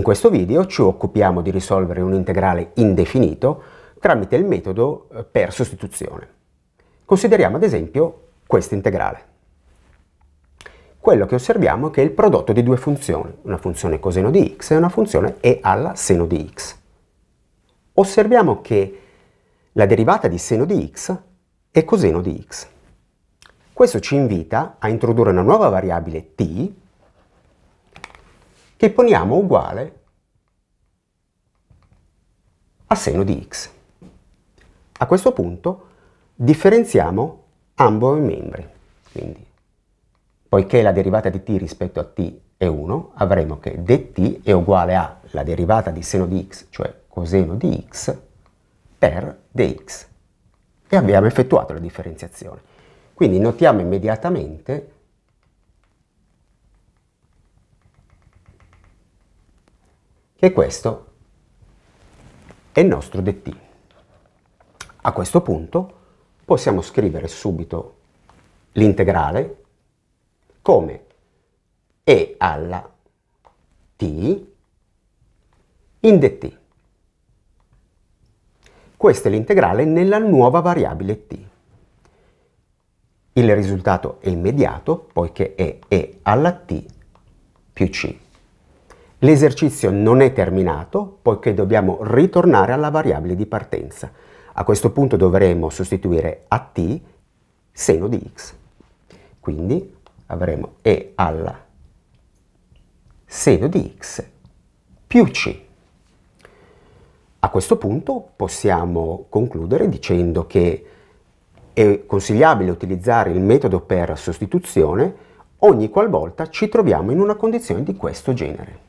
In questo video ci occupiamo di risolvere un integrale indefinito tramite il metodo eh, per sostituzione. Consideriamo ad esempio questo integrale. Quello che osserviamo è che è il prodotto di due funzioni, una funzione coseno di x e una funzione e alla seno di x. Osserviamo che la derivata di seno di x è coseno di x. Questo ci invita a introdurre una nuova variabile t che poniamo uguale a seno di x. A questo punto differenziamo ambo i membri, quindi poiché la derivata di t rispetto a t è 1, avremo che dt è uguale a la derivata di seno di x, cioè coseno di x, per dx. E abbiamo effettuato la differenziazione. Quindi notiamo immediatamente che questo è il nostro DT. A questo punto possiamo scrivere subito l'integrale come e alla t in dt. Questa è l'integrale nella nuova variabile t. Il risultato è immediato poiché è e alla t più c L'esercizio non è terminato poiché dobbiamo ritornare alla variabile di partenza. A questo punto dovremo sostituire a t seno di x. Quindi avremo e alla seno di x più c. A questo punto possiamo concludere dicendo che è consigliabile utilizzare il metodo per sostituzione ogni qualvolta ci troviamo in una condizione di questo genere.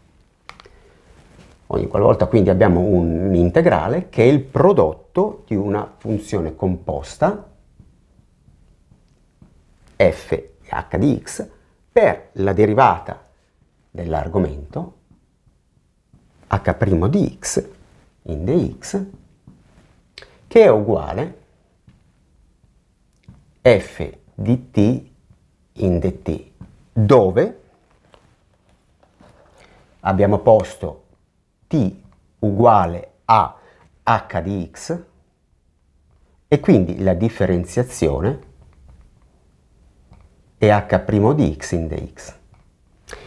Ogni qualvolta quindi abbiamo un integrale che è il prodotto di una funzione composta f h di x per la derivata dell'argomento h' di x in dx che è uguale f di t in dt dove abbiamo posto t uguale a h di x e quindi la differenziazione è h' di x in dx.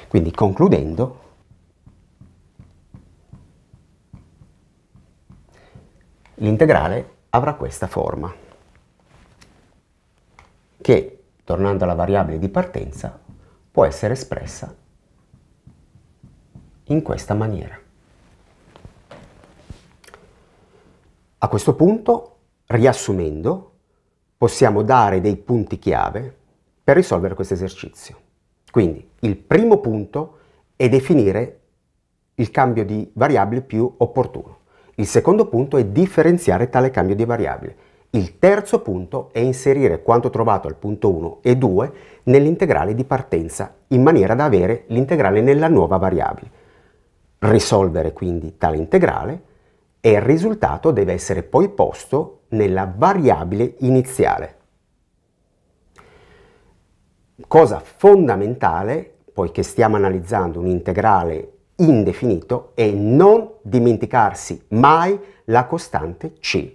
Quindi concludendo, l'integrale avrà questa forma, che, tornando alla variabile di partenza, può essere espressa in questa maniera. A questo punto, riassumendo, possiamo dare dei punti chiave per risolvere questo esercizio. Quindi il primo punto è definire il cambio di variabile più opportuno. Il secondo punto è differenziare tale cambio di variabile. Il terzo punto è inserire quanto trovato al punto 1 e 2 nell'integrale di partenza in maniera da avere l'integrale nella nuova variabile. Risolvere quindi tale integrale e il risultato deve essere poi posto nella variabile iniziale. Cosa fondamentale, poiché stiamo analizzando un integrale indefinito, è non dimenticarsi mai la costante c.